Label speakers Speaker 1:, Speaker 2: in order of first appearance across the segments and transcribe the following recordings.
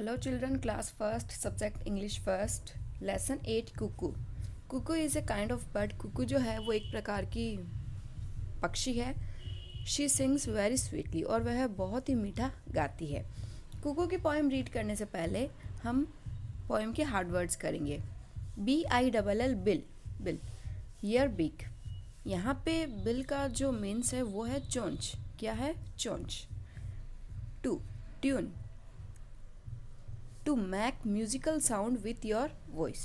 Speaker 1: hello children class first subject English first lesson eight cuckoo cuckoo is a kind of bird cuckoo जो है वो एक प्रकार की पक्षी है शी सिंग्स वेरी स्वीटली और वह बहुत ही मीठा गाती है कुकू की पोएम रीड करने से पहले हम पोएम के हार्ड वर्ड्स करेंगे B I double L bill bill यर बिग यहाँ पे बिल का जो मीन्स है वो है चोंच क्या है चोंच to tune to make musical sound with your voice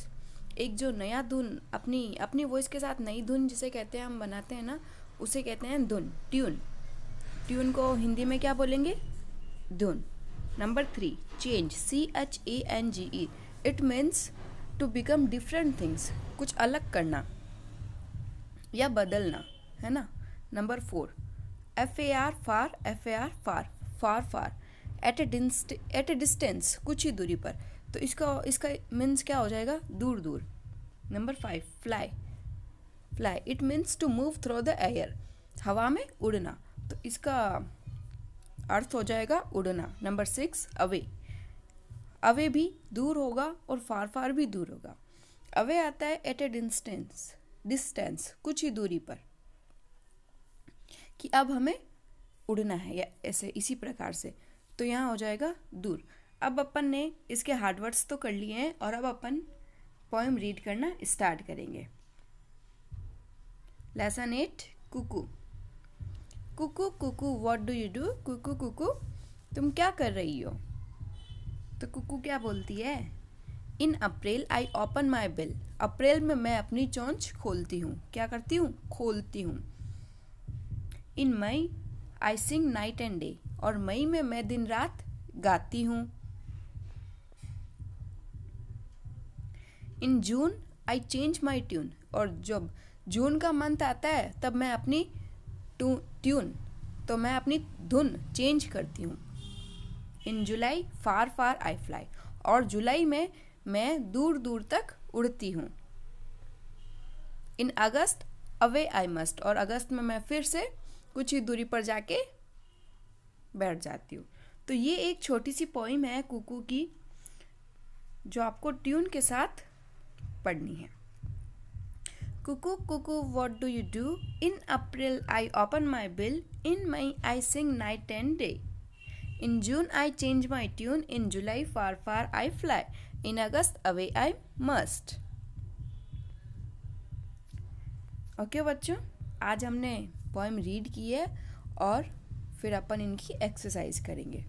Speaker 1: एक जो नया धुन अपनी अपनी वॉइस के साथ नई धुन जिसे कहते हैं हम बनाते हैं ना उसे कहते हैं धुन ट्यून ट्यून को हिंदी में क्या बोलेंगे धुन number three change C H A N G E it means to become different things कुछ अलग करना या बदलना है ना number four F A R far F A R far far far at a at a distance कुछ ही दूरी पर तो इसका इसका मीन्स क्या हो जाएगा दूर दूर number five fly fly it means to move through the air हवा में उड़ना तो इसका अर्थ हो जाएगा उड़ना नंबर सिक्स अवे अवे भी दूर होगा और फार फार भी दूर होगा अवे आता है एट ए डिस्टेंस डिस्टेंस कुछ ही दूरी पर कि अब हमें उड़ना है या ऐसे इसी प्रकार से तो यहाँ हो जाएगा दूर अब अपन ने इसके हार्डवर्ड्स तो कर लिए हैं और अब अपन पोएम रीड करना स्टार्ट करेंगे lesson eight cuckoo cuckoo cuckoo what do you do cuckoo cuckoo तुम क्या कर रही हो तो कुकू क्या बोलती है इन April I open my bill अप्रैल में मैं अपनी चोंच खोलती हूँ क्या करती हूँ खोलती हूँ in May I sing night and day और मई में मैं दिन रात गाती हूँ इन June I change my tune और जब जून का मंथ आता है तब मैं अपनी ट्यून तो मैं अपनी धुन चेंज करती हूँ इन July far far I fly और जुलाई में मैं दूर दूर तक उड़ती हूँ इन अगस्त अवे आई मस्ट और अगस्त में मैं फिर से कुछ ही दूरी पर जाके बैठ जाती हूँ तो ये एक छोटी सी पोइम है कुकू की जो आपको ट्यून के साथ पढ़नी है cuckoo cuckoo what do you do in April I open my bill in May I sing night and day in June I change my tune in July far far I fly in August away I must okay बच्चों आज हमने poem read की है और फिर अपन इनकी exercise करेंगे